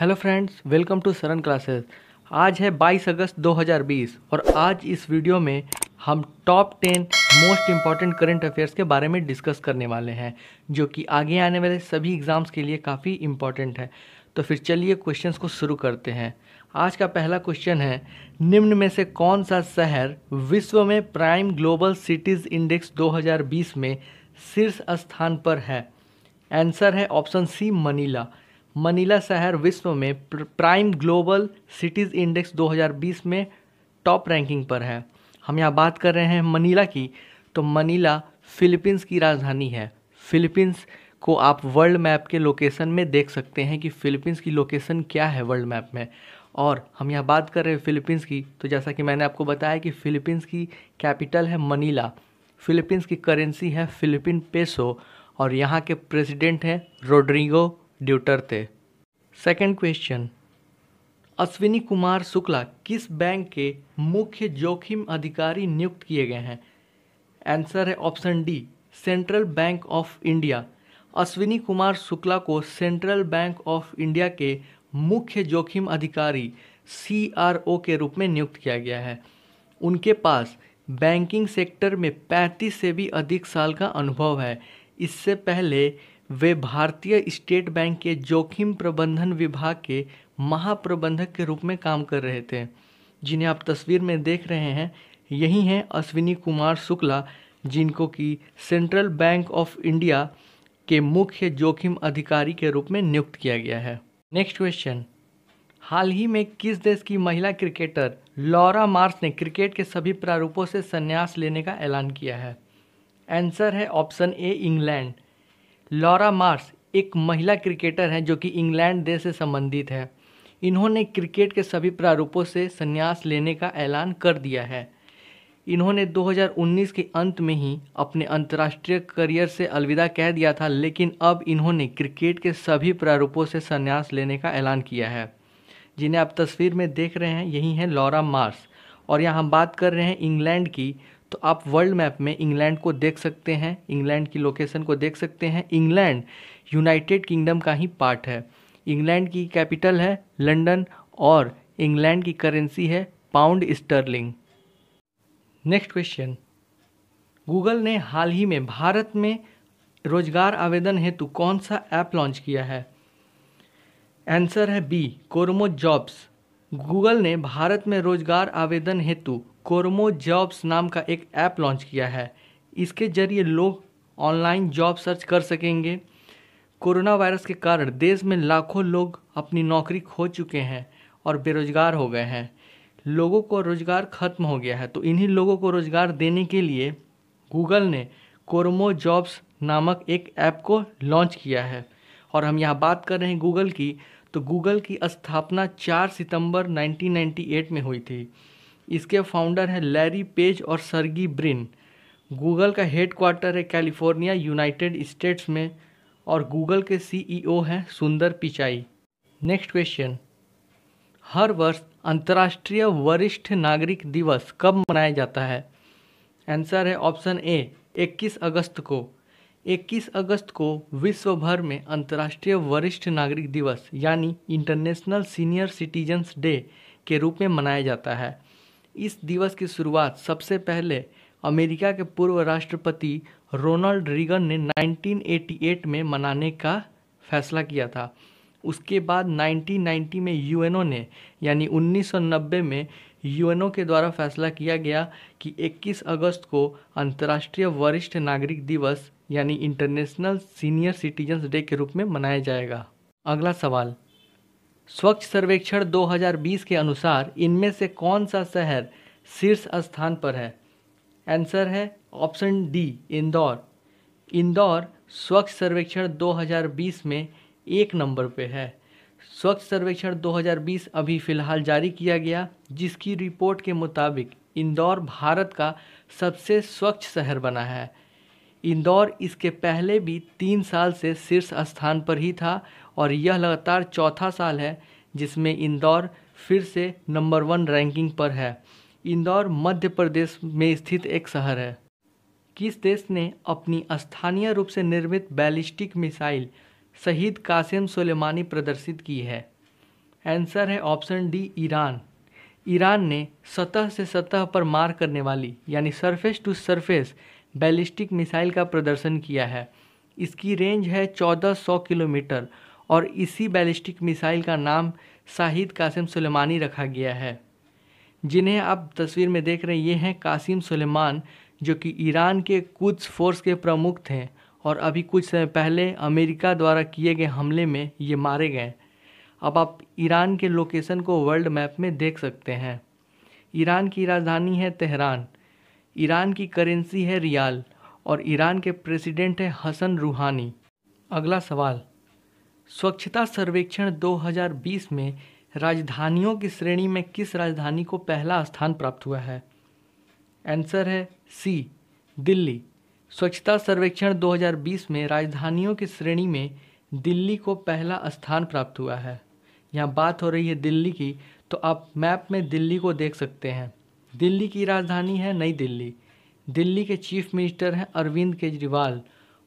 hello friends welcome to Saran classes आज है 22 अगस्त 2020 और आज इस वीडियो में हम top 10 most important current affairs के बारे में डिस्कस करने वाले हैं जो कि आगे आने वाले सभी एग्ज़ाम्स के लिए काफ़ी इम्पॉर्टेंट है तो फिर चलिए क्वेश्चंस को शुरू करते हैं आज का पहला क्वेश्चन है निम्न में से कौन सा शहर विश्व में प्राइम ग्लोबल सिटीज़ इंडेक्स दो में शीर्ष स्थान पर है आंसर है ऑप्शन सी मनीला मनीला शहर विश्व में प्राइम ग्लोबल सिटीज़ इंडेक्स 2020 में टॉप रैंकिंग पर है हम यहाँ बात कर रहे हैं मनीला की तो मनीला फ़िलीपींस की राजधानी है फ़िलीपींस को आप वर्ल्ड मैप के लोकेशन में देख सकते हैं कि फ़िलीपींस की लोकेशन क्या है वर्ल्ड मैप में और हम यहाँ बात कर रहे हैं फ़िलीपींस की तो जैसा कि मैंने आपको बताया कि फ़िलीपींस की कैपिटल है मनीला फ़िलीपींस की करेंसी है फ़िलिपिन पेसो और यहाँ के प्रेसिडेंट हैं रोड्रिगो ड्यूटर थे सेकंड क्वेश्चन अश्विनी कुमार शुक्ला किस बैंक के मुख्य जोखिम अधिकारी नियुक्त किए गए हैं आंसर है option D central bank of India Ashwini Kumar Shukla को सेंट्रल बैंक ऑफ इंडिया के मुख्य जोखिम अधिकारी सी के रूप में नियुक्त किया गया है उनके पास बैंकिंग सेक्टर में 35 से भी अधिक साल का अनुभव है इससे पहले वे भारतीय स्टेट बैंक के जोखिम प्रबंधन विभाग के महाप्रबंधक के रूप में काम कर रहे थे जिन्हें आप तस्वीर में देख रहे हैं यही हैं अश्विनी कुमार शुक्ला जिनको कि सेंट्रल बैंक ऑफ इंडिया के मुख्य जोखिम अधिकारी के रूप में नियुक्त किया गया है नेक्स्ट क्वेश्चन हाल ही में किस देश की महिला क्रिकेटर लॉरा मार्स ने क्रिकेट के सभी प्रारूपों से संन्यास लेने का ऐलान किया है आंसर है option A England Laura Marsh एक महिला क्रिकेटर हैं जो कि इंग्लैंड देश से संबंधित है इन्होंने क्रिकेट के सभी प्रारूपों से संन्यास लेने का ऐलान कर दिया है इन्होंने 2019 के अंत में ही अपने अंतर्राष्ट्रीय करियर से अलविदा कह दिया था लेकिन अब इन्होंने क्रिकेट के सभी प्रारूपों से संन्यास लेने का ऐलान किया है जिन्हें आप तस्वीर में देख रहे हैं यही हैं लॉरा मार्स और यहाँ हम बात कर रहे हैं इंग्लैंड की तो आप वर्ल्ड मैप में इंग्लैंड को देख सकते हैं इंग्लैंड की लोकेशन को देख सकते हैं इंग्लैंड यूनाइटेड किंगडम का ही पार्ट है इंग्लैंड की कैपिटल है लंदन और इंग्लैंड की करेंसी है pound sterling next question Google ने हाल ही में भारत में रोजगार आवेदन हेतु कौन सा ऐप लॉन्च किया है आंसर है बी कोरमो जॉब्स गूगल ने भारत में रोजगार आवेदन हेतु कोरमो जॉब्स नाम का एक ऐप लॉन्च किया है इसके जरिए लोग ऑनलाइन जॉब सर्च कर सकेंगे कोरोना वायरस के कारण देश में लाखों लोग अपनी नौकरी खो चुके हैं और बेरोज़गार हो गए हैं लोगों को रोज़गार ख़त्म हो गया है तो इन्हीं लोगों को रोज़गार देने के लिए गूगल ने कोरमो जॉब्स नामक एक ऐप को लॉन्च किया है और हम यहाँ बात कर रहे हैं गूगल की तो गूगल की स्थापना 4 सितंबर 1998 में हुई थी इसके फाउंडर हैं लैरी पेज और सर्गी ब्रिन गूगल का हेड क्वार्टर है कैलिफोर्निया यूनाइटेड स्टेट्स में और गूगल के सीईओ e हैं सुंदर पिचाई नेक्स्ट क्वेश्चन हर वर्ष अंतर्राष्ट्रीय वरिष्ठ नागरिक दिवस कब मनाया जाता है आंसर है ऑप्शन ए 21 अगस्त को 21 अगस्त को विश्व भर में अंतर्राष्ट्रीय वरिष्ठ नागरिक दिवस यानी इंटरनेशनल सीनियर सिटीजन्स डे के रूप में मनाया जाता है इस दिवस की शुरुआत सबसे पहले अमेरिका के पूर्व राष्ट्रपति रोनल्ड रीगन ने 1988 में मनाने का फैसला किया था उसके बाद 1990 में यूएनओ ने यानी 1990 में यूएनओ के द्वारा फैसला किया गया कि 21 अगस्त को अंतर्राष्ट्रीय वरिष्ठ नागरिक दिवस यानी इंटरनेशनल सीनियर सिटीजन्स डे के रूप में मनाया जाएगा अगला सवाल स्वच्छ सर्वेक्षण 2020 के अनुसार इनमें से कौन सा शहर शीर्ष स्थान पर है आंसर है ऑप्शन डी इंदौर इंदौर स्वच्छ सर्वेक्षण 2020 में एक नंबर पे है स्वच्छ सर्वेक्षण 2020 अभी फ़िलहाल जारी किया गया जिसकी रिपोर्ट के मुताबिक इंदौर भारत का सबसे स्वच्छ शहर बना है इंदौर इसके पहले भी तीन साल से शीर्ष स्थान पर ही था और यह लगातार चौथा साल है जिसमें इंदौर फिर से नंबर वन रैंकिंग पर है इंदौर मध्य प्रदेश में स्थित एक शहर है किस देश ने अपनी स्थानीय रूप से निर्मित बैलिस्टिक मिसाइल शहीद कासिम सुलेमानी प्रदर्शित की है आंसर है ऑप्शन डी ईरान ईरान ने सतह से सतह पर मार करने वाली यानी surface to surface ballistic missile का प्रदर्शन किया है इसकी रेंज है 1400 किलोमीटर और इसी बैलिस्टिक मिसाइल का नाम शाहिद कासिम सुलेमानी रखा गया है जिन्हें आप तस्वीर में देख रहे हैं ये हैं कासिम सुलेमान जो कि ईरान के कुछ फोर्स के प्रमुख थे और अभी कुछ समय पहले अमेरिका द्वारा किए गए हमले में ये मारे गए अब आप ईरान के लोकेशन को वर्ल्ड मैप में देख सकते हैं ईरान की राजधानी है तेहरान ईरान की करेंसी है रियाल और ईरान के प्रेसिडेंट हैं हसन रूहानी अगला सवाल स्वच्छता सर्वेक्षण 2020 में राजधानियों की श्रेणी में किस राजधानी को पहला स्थान प्राप्त हुआ है आंसर है सी दिल्ली स्वच्छता सर्वेक्षण 2020 में राजधानियों की श्रेणी में दिल्ली को पहला स्थान प्राप्त हुआ है यहाँ बात हो रही है दिल्ली की तो आप मैप में दिल्ली को देख सकते हैं दिल्ली की राजधानी है नई दिल्ली दिल्ली के चीफ मिनिस्टर हैं अरविंद केजरीवाल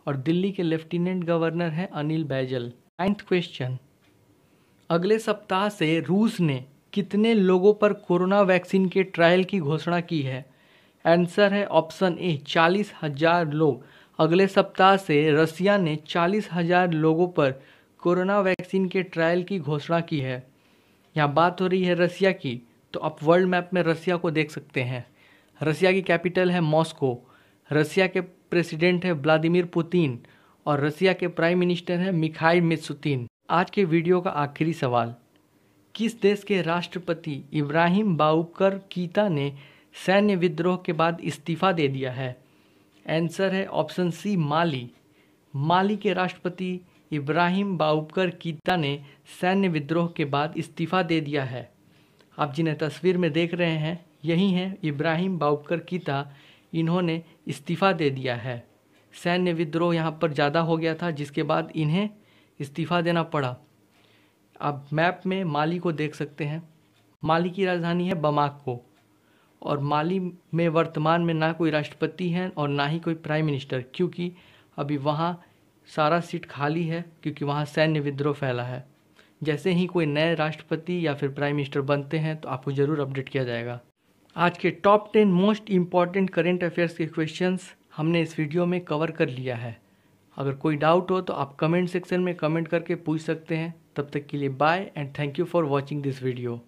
और दिल्ली के लेफ्टिनेंट गवर्नर हैं अनिल बैजल नाइन्थ क्वेश्चन अगले सप्ताह से रूस ने कितने लोगों पर कोरोना वैक्सीन के ट्रायल की घोषणा की है आंसर है ऑप्शन ए चालीस हजार लोग अगले सप्ताह से रसिया ने चालीस हजार लोगों पर कोरोना वैक्सीन के ट्रायल की घोषणा की है यहाँ बात हो रही है रसिया की तो आप वर्ल्ड मैप में रसिया को देख सकते हैं रसिया की कैपिटल है मॉस्को रसिया के प्रेसिडेंट है व्लादिमिर पुतिन और रसिया के प्राइम मिनिस्टर हैं मिखाई मिसुतिन आज के वीडियो का आखिरी सवाल किस देश के राष्ट्रपति इब्राहिम बाउकर कीता ने सैन्य विद्रोह के बाद इस्तीफा दे दिया है आंसर है ऑप्शन सी माली माली के राष्ट्रपति इब्राहिम बाउकर कीता ने सैन्य विद्रोह के बाद इस्तीफा दे दिया है आप जिन्हें तस्वीर में देख रहे हैं यही हैं इब्राहिम बाउकर कीता इन्होंने इस्तीफ़ा दे दिया है सैन्य विद्रोह यहाँ पर ज़्यादा हो गया था जिसके बाद इन्हें इस्तीफ़ा देना पड़ा आप मैप में माली को देख सकते हैं माली की राजधानी है बमाको और माली में वर्तमान में ना कोई राष्ट्रपति हैं और ना ही कोई प्राइम मिनिस्टर क्योंकि अभी वहाँ सारा सीट खाली है क्योंकि वहाँ सैन्य विद्रोह फैला है जैसे ही कोई नए राष्ट्रपति या फिर प्राइम मिनिस्टर बनते हैं तो आपको ज़रूर अपडेट किया जाएगा आज के top ten most important current affairs के क्वेश्चन हमने इस वीडियो में कवर कर लिया है अगर कोई डाउट हो तो आप कमेंट सेक्शन में कमेंट करके पूछ सकते हैं तब तक के लिए bye and thank you for watching this video